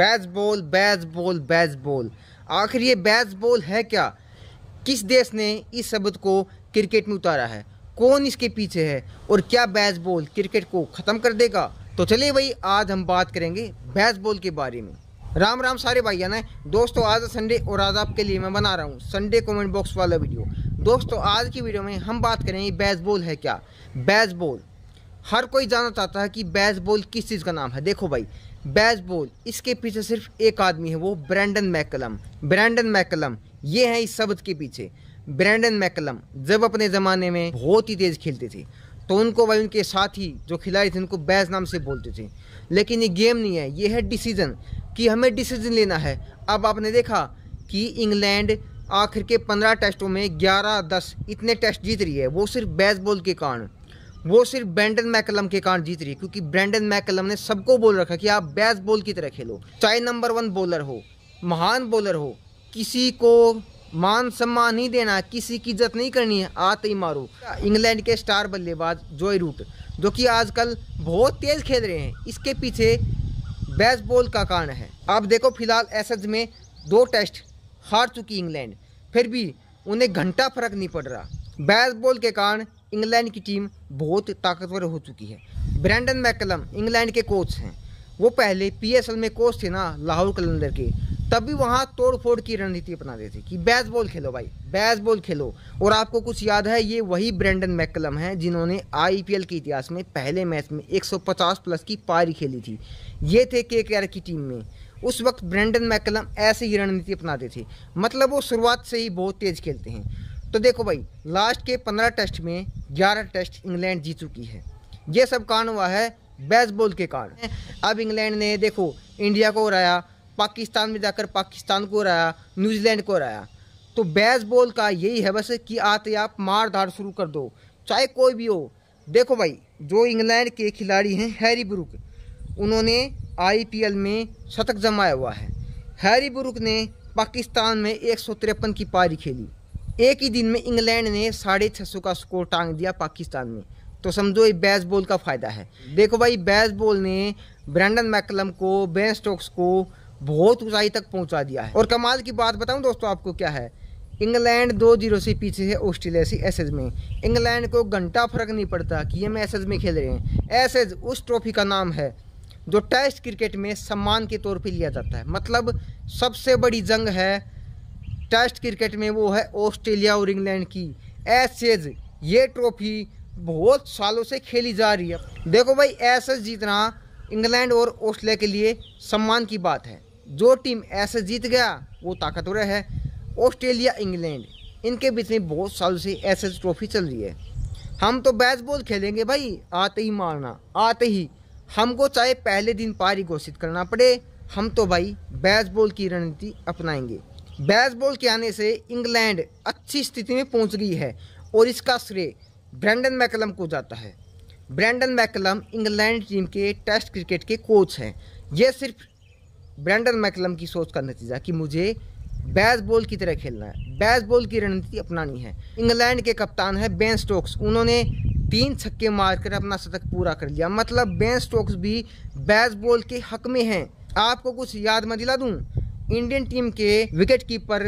baseball baseball baseball आखिर ये baseball है क्या किस देश ने इस शब्द को क्रिकेट में उतारा है कौन इसके पीछे है और क्या बेसबॉल क्रिकेट को ख़त्म कर देगा तो चलिए भाई आज हम बात करेंगे बेसबॉल के बारे में राम राम सारे भाइया ना दोस्तों आज संडे और आज आपके लिए मैं बना रहा हूँ संडे कमेंट बॉक्स वाला वीडियो दोस्तों आज की वीडियो में हम बात करेंगे बेसबॉल है क्या बेसबॉल हर कोई जानना चाहता है कि बेसबॉल किस चीज़ का नाम है देखो भाई बेसबॉल इसके पीछे सिर्फ एक आदमी है वो ब्रैंडन मैकलम ब्रैंडन मैकलम ये है इस शब्द के पीछे ब्रैंडन मैकलम जब अपने ज़माने में बहुत ही तेज़ खेलते थे तो उनको भाई उनके साथ ही जो खिलाड़ी थे उनको बैज नाम से बोलते थे लेकिन ये गेम नहीं है ये है डिसीजन कि हमें डिसीजन लेना है अब आपने देखा कि इंग्लैंड आखिर के पंद्रह टेस्टों में ग्यारह दस इतने टेस्ट जीत रही है वो सिर्फ बेसबॉल के कारण वो सिर्फ ब्रैंडन मैकलम के कारण जीत रही है क्योंकि ब्रैंडन मैकलम ने सबको बोल रखा कि आप बॉल की तरह खेलो चाहे नंबर वन बॉलर हो महान बॉलर हो किसी को मान सम्मान नहीं देना किसी की इज्जत नहीं करनी है आते ही मारो इंग्लैंड के स्टार बल्लेबाज जॉय रूट जो कि आजकल बहुत तेज़ खेल रहे हैं इसके पीछे बॉल का कारण है आप देखो फिलहाल एसएच में दो टेस्ट हार चुकी इंग्लैंड फिर भी उन्हें घंटा फर्क नहीं पड़ रहा बॉल के कारण इंग्लैंड की टीम बहुत ताकतवर हो चुकी है ब्रैंडन मैकलम इंग्लैंड के कोच हैं वो पहले पीएसएल में कोच थे ना लाहौर कलंदर के तभी वहाँ तोड़ फोड़ की रणनीति अपनाते थे कि बैसबॉल खेलो भाई बैसबॉल खेलो और आपको कुछ याद है ये वही ब्रैंडन मैकलम हैं जिन्होंने आईपीएल के इतिहास में पहले मैच में 150 प्लस की पारी खेली थी ये थे के की टीम में उस वक्त ब्रेंडन मैकलम ऐसे ही रणनीति अपनाते थे मतलब वो शुरुआत से ही बहुत तेज़ खेलते हैं तो देखो भाई लास्ट के पंद्रह टेस्ट में ग्यारह टेस्ट इंग्लैंड जीत चुकी है ये सब कारण हुआ है बेसबॉल के कारण अब इंग्लैंड ने देखो इंडिया को हराया पाकिस्तान में जाकर पाकिस्तान को हराया न्यूजीलैंड को हराया तो बेसबॉल का यही है बस कि आते आप मार धार शुरू कर दो चाहे कोई भी हो देखो भाई जो इंग्लैंड के खिलाड़ी हैं हैरी ब्रुक उन्होंने आईपीएल में शतक जमाया हुआ है हैरी ब्रुक ने पाकिस्तान में एक की पारी खेली एक ही दिन में इंग्लैंड ने साढ़े छः सौ का स्कोर टांग दिया पाकिस्तान में तो समझो ये बॉल का फ़ायदा है देखो भाई बॉल ने ब्रैंडन मैकलम को बेन स्टोक्स को बहुत ऊंचाई तक पहुंचा दिया है और कमाल की बात बताऊं दोस्तों आपको क्या है इंग्लैंड दो जीरो से पीछे है ऑस्ट्रेलिया से एसेज में इंग्लैंड को घंटा फर्क नहीं पड़ता कि ये मैं एसेज में खेल रहे हैं एसेज उस ट्रॉफी का नाम है जो टेस्ट क्रिकेट में सम्मान के तौर पर लिया जाता है मतलब सबसे बड़ी जंग है टेस्ट क्रिकेट में वो है ऑस्ट्रेलिया और इंग्लैंड की एसेज ये ट्रॉफी बहुत सालों से खेली जा रही है देखो भाई एसेज जीतना इंग्लैंड और ऑस्ट्रेलिया के लिए सम्मान की बात है जो टीम ऐसे जीत गया वो ताकतवर है ऑस्ट्रेलिया इंग्लैंड इनके बीच में बहुत सालों से ऐसे ट्रॉफी चल रही है हम तो बॉल खेलेंगे भाई आते ही मारना आते ही हमको चाहे पहले दिन पारी घोषित करना पड़े हम तो भाई बॉल की रणनीति अपनाएंगे बेसबॉल के आने से इंग्लैंड अच्छी स्थिति में पहुंच गई है और इसका श्रेय ब्रैंडन मैकलम को जाता है ब्रैंडन मैकलम इंग्लैंड टीम के टेस्ट क्रिकेट के कोच हैं यह सिर्फ ब्रैंडन मैकलम की सोच का नतीजा कि मुझे बैसबॉल की तरह खेलना है बैसबॉल की रणनीति अपनानी है इंग्लैंड के कप्तान है बेन स्टोक्स उन्होंने तीन छक्के मारकर अपना शतक पूरा कर लिया मतलब बेन स्टोक्स भी बैसबॉल के हक में हैं आपको कुछ याद मैं दिला दूँ इंडियन टीम के विकेट कीपर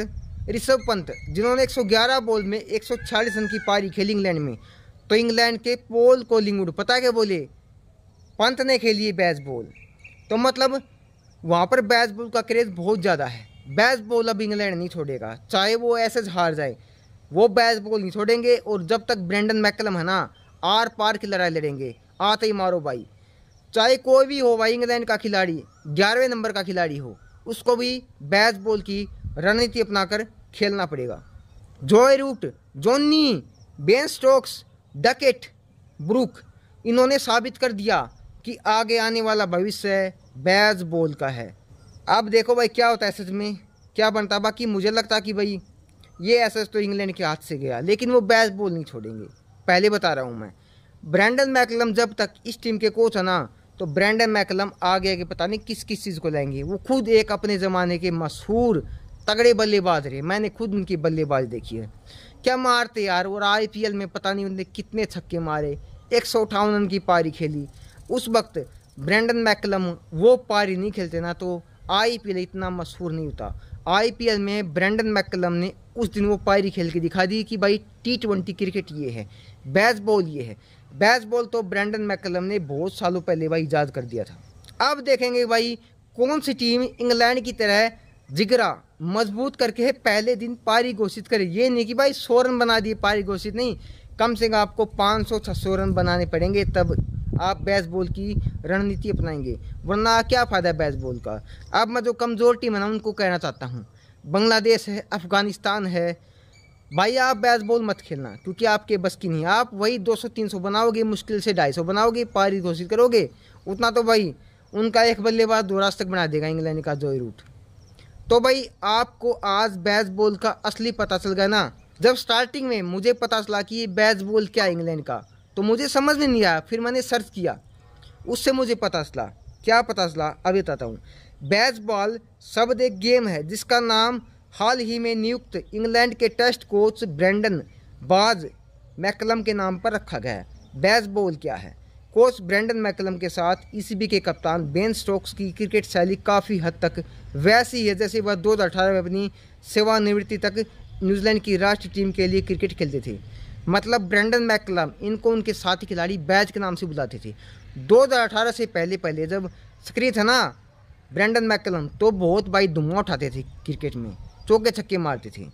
ऋषभ पंत जिन्होंने 111 बॉल में 140 रन की पारी खेली इंग्लैंड में तो इंग्लैंड के पोल कोलिंगवुड पता क्या बोले पंत ने खेली बैस बॉल तो मतलब वहाँ पर बैस बॉल का क्रेज़ बहुत ज़्यादा है बैस बॉल अब इंग्लैंड नहीं छोड़ेगा चाहे वो ऐसे हार जाए वो बैस बॉल नहीं छोड़ेंगे और जब तक ब्रेंडन मैकलम है ना आर पार की लड़ाई लड़ेंगे आते ही मारो भाई चाहे कोई भी हो भाई इंग्लैंड का खिलाड़ी ग्यारहवें नंबर का खिलाड़ी हो उसको भी बैज बॉल की रणनीति अपनाकर खेलना पड़ेगा Joe Root Jonny Ben Stokes Duckett Brook इन्होंने साबित कर दिया कि आगे आने वाला भविष्य बैज बॉल का है अब देखो भाई क्या होता है सच में क्या बनता बाकी मुझे लगता कि भाई ये एसेस तो इंग्लैंड के हाथ से गया लेकिन वो बैच बॉल नहीं छोड़ेंगे पहले बता रहा हूँ मैं ब्रैंडन मैकलम जब तक इस टीम के कोच है ना तो ब्रैंडन मैकलम आगे आगे पता नहीं किस किस चीज़ को लाएंगे वो खुद एक अपने ज़माने के मशहूर तगड़े बल्लेबाज रहे मैंने खुद उनकी बल्लेबाज देखी है क्या मारते यार और आई में पता नहीं उनने कितने छक्के मारे एक सौ अठावन पारी खेली उस वक्त ब्रैंडन मैकलम वो पारी नहीं खेलते ना तो आई इतना मशहूर नहीं होता आई में ब्रैंडन मैकलम ने उस दिन वो पारी खेल के दिखा दी कि भाई टी ट्वेंटी क्रिकेट ये है बॉल ये है बेसबॉल तो ब्रैंडन मैकलम ने बहुत सालों पहले भाई ईजाद कर दिया था अब देखेंगे भाई कौन सी टीम इंग्लैंड की तरह जिगरा मजबूत करके पहले दिन पारी घोषित करे ये नहीं कि भाई सौ रन बना दिए पारी घोषित नहीं कम से कम आपको पाँच सौ छः रन बनाने पड़ेंगे तब आप बेसबॉल की रणनीति अपनाएंगे वरना क्या फ़ायदा है बेसबॉल का अब मैं जो कमज़ोर टीम है ना उनको कहना चाहता हूँ बांग्लादेश है अफ़गानिस्तान है भाई आप बॉल मत खेलना क्योंकि आपके बस की नहीं आप वही 200-300 बनाओगे मुश्किल से 250 बनाओगे पारी घोषित करोगे उतना तो भाई उनका एक बल्लेबाज दो रास्तक तक बना देगा इंग्लैंड का जो रूट तो भाई आपको आज बॉल का असली पता चल गया ना जब स्टार्टिंग में मुझे पता चला कि ये बॉल क्या इंग्लैंड का तो मुझे समझ में नहीं आया फिर मैंने सर्च किया उससे मुझे पता चला क्या पता चला अभी बताता हूँ बॉल शब्द एक गेम है जिसका नाम हाल ही में नियुक्त इंग्लैंड के test coach Brendon Baz McCullum के नाम पर रखा गया है बेसबॉल क्या है कोच ब्रेंडन मैकलम के साथ ईसीबी के कप्तान बेन स्टोक्स की क्रिकेट शैली काफ़ी हद तक वैसी है जैसे वह 2018 में अपनी सेवानिवृत्ति तक न्यूजीलैंड की राष्ट्रीय टीम के लिए क्रिकेट खेलते थे मतलब ब्रेंडन मैकलम इनको उनके साथी खिलाड़ी बैज के नाम से बुलाते थे 2018 से पहले पहले जब सक्रिय था ना ब्रेंडन मैकलम तो बहुत भाई दुमा उठाते थे क्रिकेट में चौके छक्के मारती थी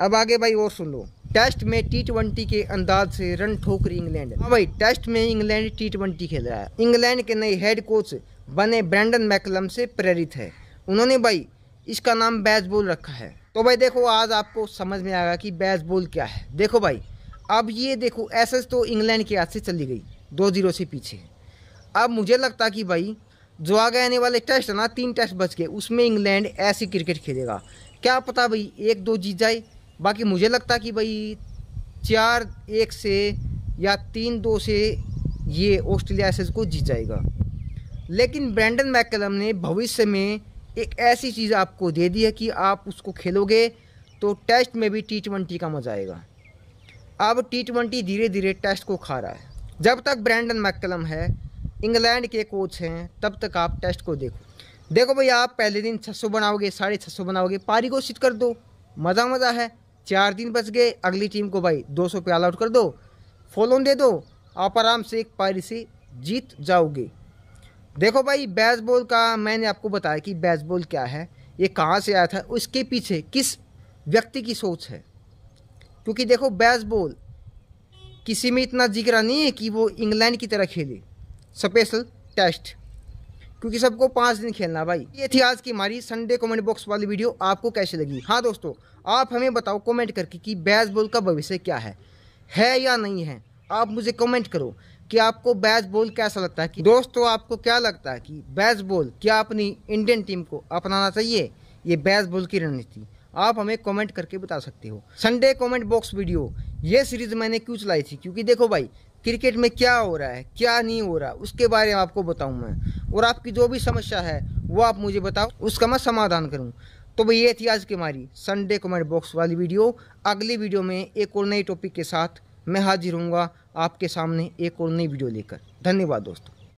अब आगे भाई और सुन लो टेस्ट में टी ट्वेंटी के अंदाज से रन ठोकरी इंग्लैंड हाँ भाई टेस्ट में इंग्लैंड टी ट्वेंटी खेल रहा है इंग्लैंड के नए हेड कोच बने ब्रैंडन मैकलम से प्रेरित है उन्होंने भाई इसका नाम बैजबॉल रखा है तो भाई देखो आज आपको समझ में आएगा कि बैजबॉल क्या है देखो भाई अब ये देखो एस तो इंग्लैंड के हाथ से चली गई दो जीरो से पीछे अब मुझे लगता कि भाई जो आगे आने वाले टेस्ट ना तीन टेस्ट बच गए उसमें इंग्लैंड ऐसी क्रिकेट खेलेगा क्या पता भाई एक दो जीत जाए बाकी मुझे लगता कि भाई चार एक से या तीन दो से ये ऑस्ट्रेलिया एसेज को जीत जाएगा लेकिन ब्रैंडन मैकलम ने भविष्य में एक ऐसी चीज़ आपको दे दी है कि आप उसको खेलोगे तो टेस्ट में भी टी ट्वेंटी का मज़ा आएगा अब टी ट्वेंटी धीरे धीरे टेस्ट को खा रहा है जब तक ब्रैंडन मैकलम है इंग्लैंड के कोच हैं तब तक आप टेस्ट को देखो देखो भैया आप पहले दिन छः सौ बनाओगे साढ़े छः सौ बनाओगे पारी घोषित कर दो मज़ा मज़ा है चार दिन बच गए अगली टीम को भाई दो सौ पे आउट कर दो फॉलोन दे दो आप आराम से एक पारी से जीत जाओगे देखो भाई बॉल का मैंने आपको बताया कि बॉल क्या है ये कहाँ से आया था उसके पीछे किस व्यक्ति की सोच है क्योंकि देखो बॉल किसी में इतना जिगरा नहीं है कि वो इंग्लैंड की तरह खेले स्पेशल टेस्ट क्योंकि सबको पांच दिन खेलना भाई ये थी आज की हमारी संडे कमेंट बॉक्स वाली वीडियो आपको कैसे लगी हाँ दोस्तों आप हमें बताओ कमेंट करके कि बेसबॉल का भविष्य क्या है है या नहीं है आप मुझे कमेंट करो कि आपको बेसबॉल कैसा लगता है कि दोस्तों आपको क्या लगता है कि बेसबॉल क्या अपनी इंडियन टीम को अपनाना चाहिए ये बेसबॉल की रणनीति आप हमें कमेंट करके बता सकते हो संडे कमेंट बॉक्स वीडियो ये सीरीज़ मैंने क्यों चलाई थी क्योंकि देखो भाई क्रिकेट में क्या हो रहा है क्या नहीं हो रहा उसके बारे में आपको बताऊँ मैं और आपकी जो भी समस्या है वो आप मुझे बताओ उसका मैं समाधान करूँ तो भाई ये थी आज की हमारी संडे कमेंट बॉक्स वाली वीडियो अगली वीडियो में एक और नई टॉपिक के साथ मैं हाजिर हूँगा आपके सामने एक और नई वीडियो लेकर धन्यवाद दोस्तों